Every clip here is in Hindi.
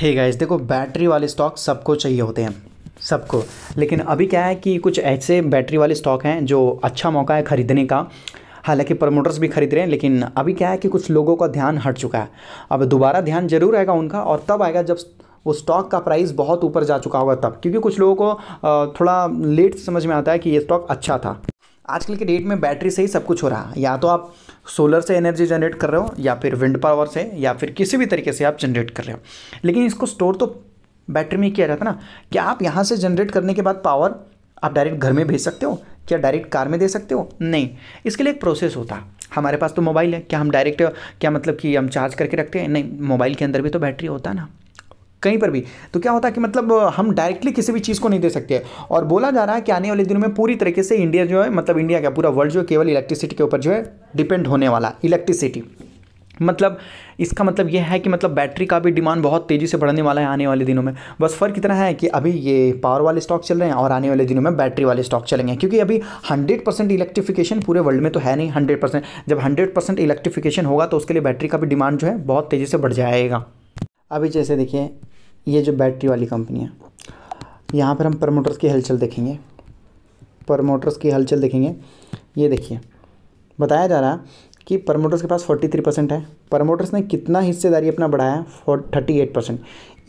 हे गाइस देखो बैटरी वाले स्टॉक सबको चाहिए होते हैं सबको लेकिन अभी क्या है कि कुछ ऐसे बैटरी वाले स्टॉक हैं जो अच्छा मौका है ख़रीदने का हालांकि प्रमोटर्स भी खरीद रहे हैं लेकिन अभी क्या है कि कुछ लोगों का ध्यान हट चुका है अब दोबारा ध्यान जरूर आएगा उनका और तब आएगा जब वो स्टॉक का प्राइस बहुत ऊपर जा चुका होगा तब क्योंकि कुछ लोगों को थोड़ा लेट समझ में आता है कि ये स्टॉक अच्छा था आजकल के डेट में बैटरी से ही सब कुछ हो रहा है या तो आप सोलर से एनर्जी जनरेट कर रहे हो या फिर विंड पावर से या फिर किसी भी तरीके से आप जनरेट कर रहे हो लेकिन इसको स्टोर तो बैटरी में किया जाता है ना क्या आप यहाँ से जनरेट करने के बाद पावर आप डायरेक्ट घर में भेज सकते हो क्या डायरेक्ट कार में दे सकते हो नहीं इसके लिए एक प्रोसेस होता है हमारे पास तो मोबाइल है क्या हम डायरेक्ट क्या मतलब कि हम चार्ज करके रखते हैं नहीं मोबाइल के अंदर भी तो बैटरी होता है ना कहीं पर भी तो क्या होता है कि मतलब हम डायरेक्टली किसी भी चीज़ को नहीं दे सकते और बोला जा रहा है कि आने वाले दिनों में पूरी तरीके से इंडिया जो है मतलब इंडिया का पूरा वर्ल्ड जो है केवल इलेक्ट्रिसिटी के ऊपर जो है डिपेंड होने वाला इलेक्ट्रिसिटी मतलब इसका मतलब यह है कि मतलब बैटरी का भी डिमांड बहुत तेज़ी से बढ़ने वाला है आने वाले दिनों में बस फ़र्क इतना है कि अभी ये पावर वाले स्टॉक चल रहे हैं और आने वाले दिनों में बैटरी वाले स्टॉक चलेंगे क्योंकि अभी 100 परसेंट इलेक्ट्रिफिकेशन पूरे वर्ल्ड में तो है नहीं हंड्रेड परसेंट जब हंड्रेड परसेंट इलेक्ट्रिफिकेशन होगा तो उसके लिए बैटरी का भी डिमांड जो है बहुत तेज़ी से बढ़ जाएगा अभी जैसे देखिए ये जो बैटरी वाली कंपनी है यहाँ पर हम प्रमोटर्स की हलचल देखेंगे प्रमोटर्स की हलचल देखेंगे ये देखिए बताया जा रहा कि प्रमोटर्स के पास 43 परसेंट है प्रमोटर्स ने कितना हिस्सेदारी अपना बढ़ाया थर्टी एट परसेंट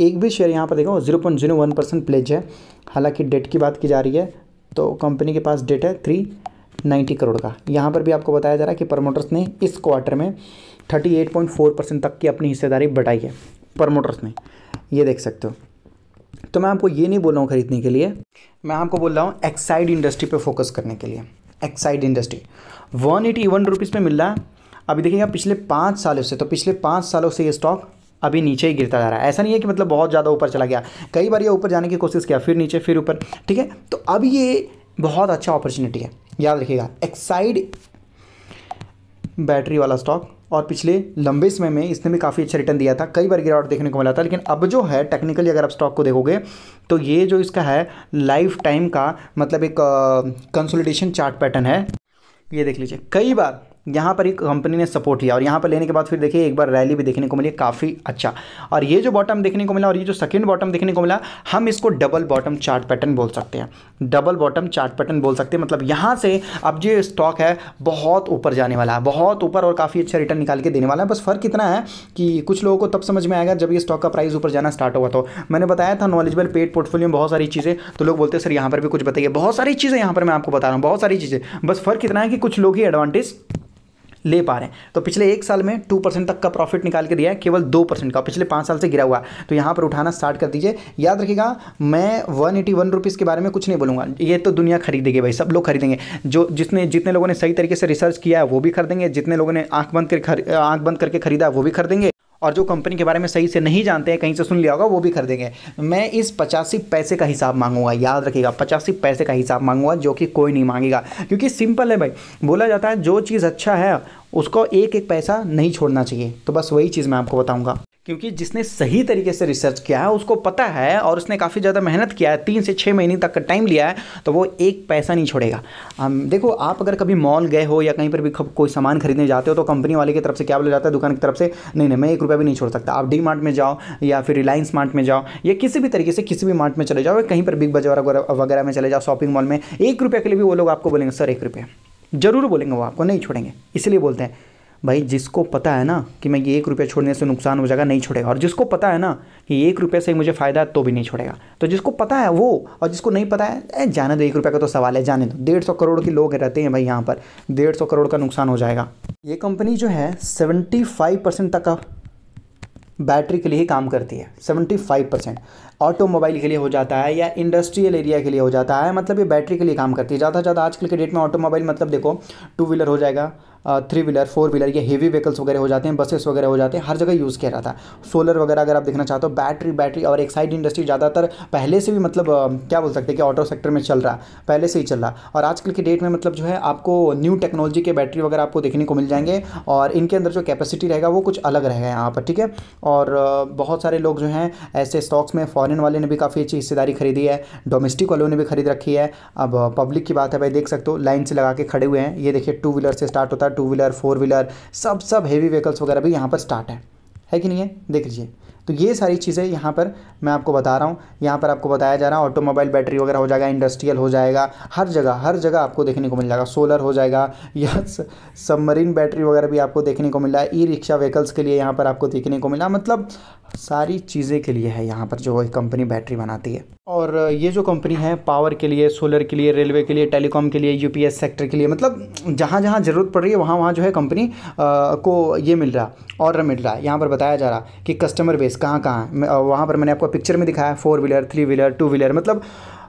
एक भी शेयर यहाँ पर देखो zero point zero one percent pledge है हालांकि डेट की बात की जा रही है तो कंपनी के पास डेट है थ्री नाइन्टी करोड़ का यहाँ पर भी आपको बताया जा रहा है कि प्रमोटर्स ने इस क्वार्टर में thirty eight point four percent तक की अपनी हिस्सेदारी बढ़ाई है प्रमोटर्स ने ये देख सकते हो तो मैं आपको ये नहीं बोल रहा हूँ ख़रीदने के लिए मैं आपको बोल रहा हूँ एक्साइड इंडस्ट्री पे फोकस करने के लिए Exide industry one eighty one rupees में मिल रहा है अभी देखिएगा पिछले पाँच सालों से तो पिछले पाँच सालों से ये स्टॉक अभी नीचे ही गिरता जा रहा है ऐसा नहीं है कि मतलब बहुत ज़्यादा ऊपर चला गया कई बार ये ऊपर जाने की कोशिश किया फिर नीचे फिर ऊपर ठीक है तो अब ये बहुत अच्छा अपॉर्चुनिटी है याद रखिएगा एक्साइड बैटरी वाला स्टॉक और पिछले लंबे समय में इसने भी काफ़ी अच्छा रिटर्न दिया था कई बार गिरावट देखने को मिला था लेकिन अब जो है टेक्निकली अगर आप स्टॉक को देखोगे तो ये जो इसका है लाइफ टाइम का मतलब एक कंसोलिडेशन चार्ट पैटर्न है ये देख लीजिए कई बार यहाँ पर एक कंपनी ने सपोर्ट किया और यहाँ पर लेने के बाद फिर देखिए एक बार रैली भी देखने को मिली काफ़ी अच्छा और ये जो बॉटम देखने को मिला और ये जो सेकंड बॉटम देखने को मिला हम इसको डबल बॉटम चार्ट पैटर्न बोल सकते हैं डबल बॉटम चार्ट पैटर्न बोल सकते हैं मतलब यहाँ से अब जो स्टॉक है बहुत ऊपर जाने वाला है बहुत ऊपर और काफ़ी अच्छा रिटर्न निकाल के देने वाला है बस फर्क इतना है कि कुछ लोगों को तब समझ में आएगा जब ये स्टॉक का प्राइस ऊपर जाना स्टार्ट हुआ तो मैंने बताया था नॉलेजबल पेड पोर्टफोलियो में बहुत सारी चीज़ें तो लोग बोलते हैं सर यहाँ पर भी कुछ बताइए बहुत सारी चीज़ें यहाँ पर मैं आपको बता रहा हूँ बहुत सारी चीज़ें बस फर्क इतना है कि कुछ लोग ही एडवांटेज ले पा रहे हैं तो पिछले एक साल में टू परसेंट तक का प्रॉफिट निकाल के दिया है केवल दो परसेंट का पिछले पाँच साल से गिरा हुआ तो यहाँ पर उठाना स्टार्ट कर दीजिए याद रखिएगा मैं वन एटी वन रुपीज़ के बारे में कुछ नहीं बोलूँगा ये तो दुनिया खरीदेगी भाई सब लोग खरीदेंगे जो जिसने जितने लोगों ने सही तरीके से रिसर्च किया है वो भी खरीदेंगे जितने लोगों ने आँख बंद कर आँख बंद करके खरीदा वो भी खरीदेंगे और जो कंपनी के बारे में सही से नहीं जानते हैं कहीं से सुन लिया होगा वो भी खरीदेंगे मैं इस पचासी पैसे का हिसाब मांगूंगा याद रखिएगा पचासी पैसे का हिसाब मांगूंगा जो कि कोई नहीं मांगेगा क्योंकि सिंपल है भाई बोला जाता है जो चीज़ अच्छा है उसको एक एक पैसा नहीं छोड़ना चाहिए तो बस वही चीज़ मैं आपको बताऊँगा क्योंकि जिसने सही तरीके से रिसर्च किया है उसको पता है और उसने काफ़ी ज़्यादा मेहनत किया है तीन से छः महीने तक का टाइम लिया है तो वो एक पैसा नहीं छोड़ेगा आम, देखो आप अगर कभी मॉल गए हो या कहीं पर भी कोई सामान खरीदने जाते हो तो कंपनी वाले की तरफ से क्या बोला जाता है दुकान की तरफ से नहीं नहीं मैं एक रुपया भी नहीं छोड़ सकता आप डी मार्ट में जाओ या फिर रिलायंस मार्ट में जाओ या किसी भी तरीके से किसी भी मार्ट में चले जाओ कहीं पर बिग बाजार वगैरह में चले जाओ शॉपिंग मॉल में एक रुपये के लिए भी वो लोग आपको बोलेंगे सर एक रुपये ज़रूर बोलेंगे वो आपको नहीं छोड़ेंगे इसलिए बोलते हैं भाई जिसको पता है ना कि मैं ये एक रुपया छोड़ने से नुकसान हो जाएगा नहीं छोड़ेगा और जिसको पता है ना कि एक रुपये से मुझे फ़ायदा तो भी नहीं छोड़ेगा तो जिसको पता है वो और जिसको नहीं पता है ए, जाने दो एक रुपये का तो सवाल है जाने दो डेढ़ सौ करोड़ के लोग रहते हैं भाई यहाँ पर डेढ़ सौ करोड़ का नुकसान हो जाएगा ये कंपनी जो है सेवेंटी फाइव परसेंट तक का बैटरी के लिए ही काम करती है सेवेंटी फाइव परसेंट ऑटोमोबाइल के लिए हो जाता है या इंडस्ट्रियल एरिया के लिए हो जाता है मतलब ये बैटरी के लिए काम करती है ज़्यादा ज़्यादा आजकल के डेट में ऑटोमोबाइल मतलब देखो टू व्हीलर हो जाएगा थ्री व्हीलर फोर व्हीलर ये हेवी व्हीकल्स वगैरह हो जाते हैं बसेस वगैरह हो जाते हैं हर जगह यूज़ किया जाता है सोलर वगैरह अगर आप देखना चाहते हो बैटरी बैटरी और एक साइड इंडस्ट्री ज़्यादातर पहले से भी मतलब क्या बोल सकते हैं कि ऑटो सेक्टर में चल रहा है पहले से ही चल रहा और आजकल के डेट में मतलब जो है आपको न्यू टेक्नोलॉजी के बैटरी वगैरह आपको देखने को मिल जाएंगे और इनके अंदर जो कैपेसिटी रहेगा वो कुछ अलग रहेगा यहाँ पर ठीक है और बहुत सारे लोग जो हैं ऐसे स्टॉक्स में फॉरन फॉरन वाले ने भी काफ़ी अच्छी हिस्सेदारी खरीदी है डोमेस्टिक वालों ने भी खरीद रखी है अब पब्लिक की बात है भाई देख सकते हो लाइन से लगा के खड़े हुए हैं ये देखिए टू व्हीलर से स्टार्ट होता है टू व्हीलर फोर व्हीलर सब सब हैवी व्हीकल्स वगैरह भी यहाँ पर स्टार्ट है है कि नहीं है देख लीजिए तो ये सारी चीज़ें यहाँ पर मैं आपको बता रहा हूँ यहाँ पर आपको बताया जा रहा है ऑटोमोबाइल बैटरी वगैरह हो जाएगा इंडस्ट्रियल हो जाएगा हर जगह हर जगह आपको देखने को मिल जाएगा सोलर हो जाएगा या सबमरीन बैटरी वगैरह भी आपको देखने को मिल रहा है ई रिक्शा व्हीकल्स के लिए यहाँ पर आपको देखने को मिला मतलब सारी चीज़ें के लिए है यहाँ पर जो कंपनी बैटरी बनाती है और ये जो कंपनी है पावर के लिए सोलर के लिए रेलवे के लिए टेलीकॉम के लिए यूपीएस सेक्टर के लिए मतलब जहाँ जहाँ ज़रूरत पड़ रही है वहाँ वहाँ जो है कंपनी को ये मिल रहा ऑर्डर मिल रहा है यहाँ पर बताया जा रहा कि कस्टमर बेस प्लेस कहाँ कहाँ वहाँ पर मैंने आपको पिक्चर में दिखाया four wheeler three wheeler two wheeler मतलब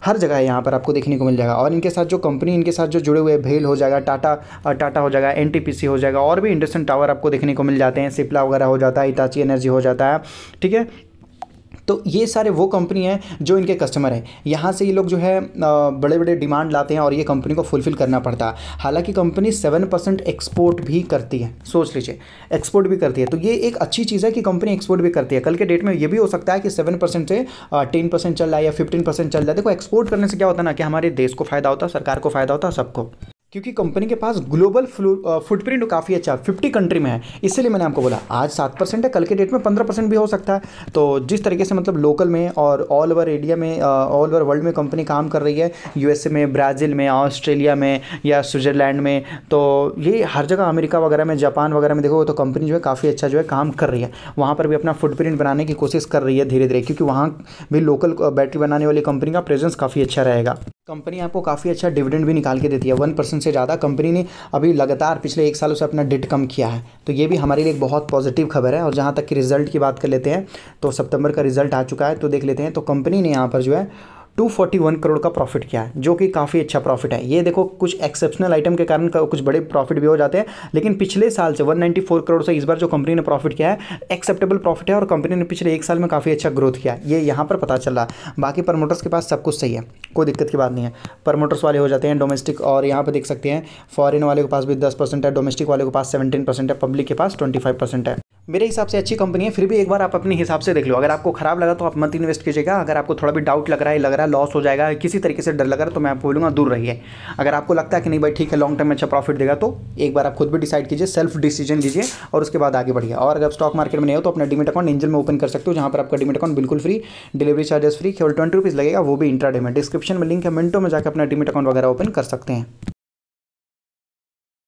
हर जगह है यहाँ पर आपको देखने को मिल जाएगा और इनके साथ जो कंपनी इनके साथ जो जुड़े हुए भेल हो जाएगा टाटा टाटा हो जाएगा एन हो जाएगा और भी इंडस्ट्रियल टावर आपको देखने को मिल जाते हैं सिप्ला वगैरह हो जाता है इटाची एनर्जी हो जाता है ठीक है तो ये सारे वो कंपनी हैं जो इनके कस्टमर हैं यहाँ से ये लोग जो है बड़े बड़े डिमांड लाते हैं और ये कंपनी को फुलफ़िल करना पड़ता है हालांकि कंपनी सेवन परसेंट एक्सपोर्ट भी करती है सोच लीजिए एक्सपोर्ट भी करती है तो ये एक अच्छी चीज़ है कि कंपनी एक्सपोर्ट भी करती है कल के डेट में ये भी हो सकता है कि सेवन परसेंट से टेन परसेंट चल रहा है या फिफ्टीन परसेंट चल रहा है देखो एक्सपोर्ट करने से क्या होता है ना कि हमारे देश को फ़ायदा होता है सरकार को फ़ायदा होता है सबको क्योंकि कंपनी के पास ग्लोबल फुटप्रिंट काफ़ी अच्छा फिफ्टी कंट्री में है इसीलिए मैंने आपको बोला आज सात परसेंट है कल के डेट में पंद्रह परसेंट भी हो सकता है तो जिस तरीके से मतलब लोकल में और ऑल ओवर इंडिया में ऑल ओवर वर्ल्ड में कंपनी काम कर रही है यूएसए में ब्राज़ील में ऑस्ट्रेलिया में या स्विट्ज़रलैंड में तो ये हर जगह अमेरिका वगैरह में जापान वगैरह में देखो तो कंपनी जो है काफ़ी अच्छा जो है काम कर रही है वहाँ पर भी अपना फुटप्रिंट बनाने की कोशिश कर रही है धीरे धीरे क्योंकि वहाँ भी लोकल बैटरी बनाने वाली कंपनी का प्रेजेंस काफ़ी अच्छा रहेगा कंपनी आपको काफ़ी अच्छा डिविडेंड भी निकाल के देती है वन परसेंट से ज़्यादा कंपनी ने अभी लगातार पिछले एक सालों से अपना डिट कम किया है तो ये भी हमारे लिए एक बहुत पॉजिटिव खबर है और जहाँ तक कि रिजल्ट की बात कर लेते हैं तो सितंबर का रिजल्ट आ चुका है तो देख लेते हैं तो कंपनी ने यहाँ पर जो है 241 करोड़ का प्रॉफिट किया है जो कि काफ़ी अच्छा प्रॉफिट है ये देखो कुछ एक्सेप्शनल आइटम के कारण कुछ बड़े प्रॉफिट भी हो जाते हैं लेकिन पिछले साल से 194 करोड़ से इस बार जो कंपनी ने प्रॉफिट किया है एक्सेप्टेबल प्रॉफिट है और कंपनी ने पिछले एक साल में काफ़ी अच्छा ग्रोथ किया ये यहाँ पर पता चल रहा है बाकी प्रमोटर्स के पास सब कुछ सही है कोई दिक्कत की बात नहीं है प्रमोटर्स वाले हो जाते हैं डोमेस्टिक और यहाँ पर देख सकते हैं फॉरन वाले के पास भी दस परसेंट है डोमेस्टिक वाले के पास सेवेंटीन परसेंट है पब्लिक के पास ट्वेंटी फाइव परसेंट है मेरे हिसाब से अच्छी कंपनी है फिर भी एक बार आप अपने हिसाब से देख लो अगर आपको खराब लगा तो आप मत इन्वेस्ट कीजिएगा अगर आपको थोड़ा भी डाउट लग रहा है लग रहा है लॉस हो जाएगा किसी तरीके से डर लग रहा है तो मैं आपको बोलूँगा दूर रहिए अगर आपको लगता है कि नहीं भाई ठीक है लॉन्ग टर्म में अच्छा प्रॉफिट देगा तो एक बार आप खुद भी डिसाइड कीजिए सेल्फ डिसीजन लीजिए और उसके बाद आगे बढ़िए और अगर स्टॉक मार्केट में नहीं हो तो अपना डिमिट अकाउंट इंजन में ओपन कर सकते हो जहाँ पर आपका डिमिट अकाउंट बिल्कुल फ्री डिलीवरी चार्जेस फ्री केवल ट्वेंटी रुपीज़ लगेगा वो भी इंट्रा में डिस्क्रिप्शन में लिंक है मिनटों में जाकर अपना डिमिट अकाउंट वगैरह ओपन कर सकते हैं